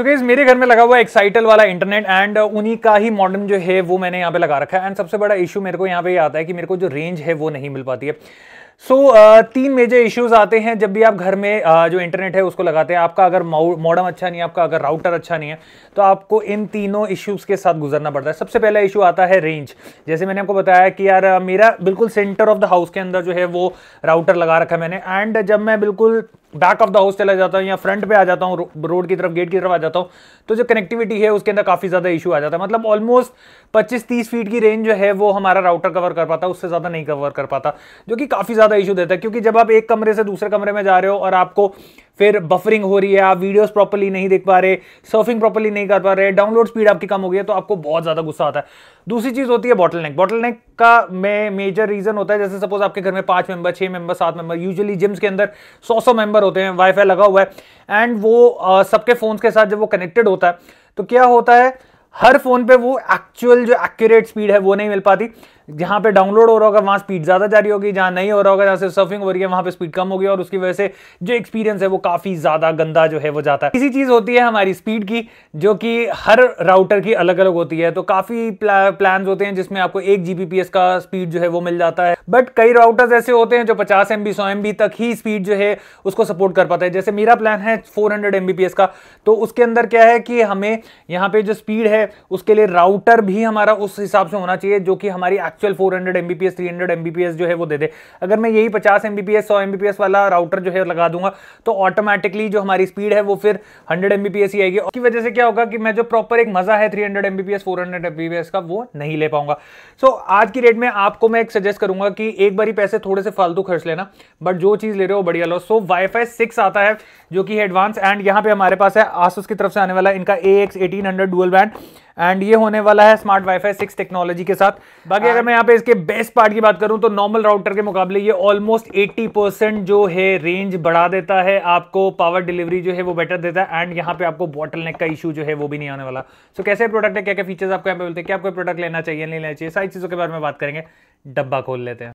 so guys मेरे घर में लगा हुआ एक्साइटल वाला इंटरनेट एंड uh, उन्हीं का ही मॉडर्न जो है वो मैंने यहाँ पे लगा रखा है एंड सबसे बड़ा इशू मेरे को यहाँ पे आता है कि मेरे को जो रेंज है वो नहीं मिल पाती है सो so, uh, तीन मेजर इश्यूज आते हैं जब भी आप घर में uh, जो इंटरनेट है उसको लगाते हैं आपका अगर मॉडम अच्छा नहीं है आपका अगर राउटर अच्छा नहीं है तो आपको इन तीनों इश्यूज के साथ गुजरना पड़ता है सबसे पहला इशू आता है रेंज जैसे मैंने आपको बताया कि यार uh, मेरा बिल्कुल सेंटर ऑफ द हाउस के अंदर जो है वो राउटर लगा रखा है मैंने एंड जब मैं बिल्कुल बैक ऑफ द हाउस चला जाता हूँ या फ्रंट पे आ जाता हूँ रोड की तरफ गेट की तरफ आ जाता हूँ तो जो कनेक्टिविटी है उसके अंदर काफ़ी ज़्यादा इशू आ जाता है मतलब ऑलमोस्ट 25-30 फीट की रेंज जो है वो हमारा राउटर कवर कर पाता है उससे ज़्यादा नहीं कवर कर पाता जो कि काफ़ी ज़्यादा इशू देता है क्योंकि जब आप एक कमरे से दूसरे कमरे में जा रहे हो और आपको फिर बफरिंग हो रही है आप वीडियोस प्रॉपरली नहीं देख पा रहे सर्फिंग प्रॉपरली नहीं कर पा रहे डाउनलोड स्पीड आपकी कम हो गई है तो आपको बहुत ज़्यादा गुस्सा आता है दूसरी चीज़ होती है बॉटल नेक बॉटल नेक का में मेजर रीज़न होता है जैसे सपोज आपके घर में पांच मेंबर छः मेंबर सात मेंबर यूजली जिम्स के अंदर सौ सौ मेंबर होते हैं वाईफाई लगा हुआ है एंड वो सबके फोन के साथ जब वो कनेक्टेड होता है तो क्या होता है हर फोन पे वो एक्चुअल जो एक्यूरेट स्पीड है वो नहीं मिल पाती जहाँ पे डाउनलोड हो रहा होगा वहाँ स्पीड ज़्यादा जारी होगी जहाँ नहीं हो रहा होगा जहाँ से सर्फिंग हो रही है वहाँ पे स्पीड कम होगी और उसकी वजह से जो एक्सपीरियंस है वो काफ़ी ज़्यादा गंदा जो है वो जाता है इसी चीज़ होती है हमारी स्पीड की जो कि हर राउटर की अलग अलग होती है तो काफ़ी प्लान होते हैं जिसमें आपको एक जी का स्पीड जो है वो मिल जाता है बट कई राउटर्स ऐसे होते हैं जो पचास एम बी सौ एम बी तक ही स्पीड जो है उसको सपोर्ट कर पाता है जैसे मेरा प्लान है four hundred M B P S का तो उसके अंदर क्या है कि हमें यहाँ पे जो स्पीड है उसके लिए राउटर भी हमारा उस हिसाब से होना चाहिए जो कि हमारी actual 400 hundred MBPS three hundred MBPS जो है वो दे दे अगर मैं यही 50 एमबीपीएस 100 एमबीपीएस वाला राउटर जो है लगा दूंगा तो ऑटोमेटिकली जो हमारी स्पीड है वो फिर हंड्रेड एमबीपीएस ही आएगी उसकी वजह से क्या होगा कि मैं जो प्रॉपर एक मजा है three hundred MBPS four hundred MBPS का वो नहीं ले पाऊंगा सो so, आज की डेट में आपको मैं एक सजेस्ट करूंगा कि एक बार ही पैसे थोड़े से फालतू खर्च लेना बट जो चीज ले रहे हो बढ़िया लो सो वाईफाई सिक्स आता है जो कि एडवांस एंड यहाँ पे हमारे पास है आसूस की तरफ से आने वाला इनका A X eighteen hundred dual band and ये होने वाला है स्मार्ट वाईफाई सिक्स टेक्नोलॉजी के साथ बाकी अगर मैं यहाँ पे इसके बेस्ट पार्ट की बात करूँ तो नॉर्मल राउटर के मुकाबले ये ऑलमोस्ट एट्टी परसेंट जो है रेंज बढ़ा देता है आपको पावर डिलीवरी जो है वो बेटर देता है एंड यहाँ पे आपको बॉटल का इशू जो है वो भी नहीं आने वाला सो so, कैसे प्रोडक्ट है क्या क्या फीचर्स आपको यहाँ पे बोलते हैं क्या आपको प्रोडक्ट लेना चाहिए नहीं लेना चाहिए सारी चीज़ों के बारे में बात करेंगे डब्बा खोल लेते हैं